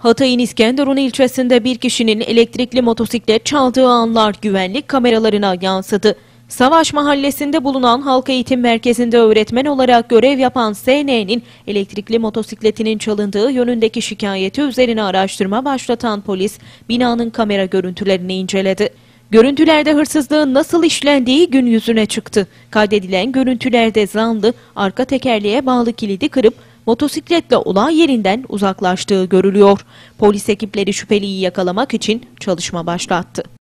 Hatay'ın İskenderun ilçesinde bir kişinin elektrikli motosiklet çaldığı anlar güvenlik kameralarına yansıdı. Savaş mahallesinde bulunan halk eğitim merkezinde öğretmen olarak görev yapan SN'nin elektrikli motosikletinin çalındığı yönündeki şikayeti üzerine araştırma başlatan polis binanın kamera görüntülerini inceledi. Görüntülerde hırsızlığın nasıl işlendiği gün yüzüne çıktı. Kaydedilen görüntülerde zanlı arka tekerleğe bağlı kilidi kırıp motosikletle olay yerinden uzaklaştığı görülüyor. Polis ekipleri şüpheliyi yakalamak için çalışma başlattı.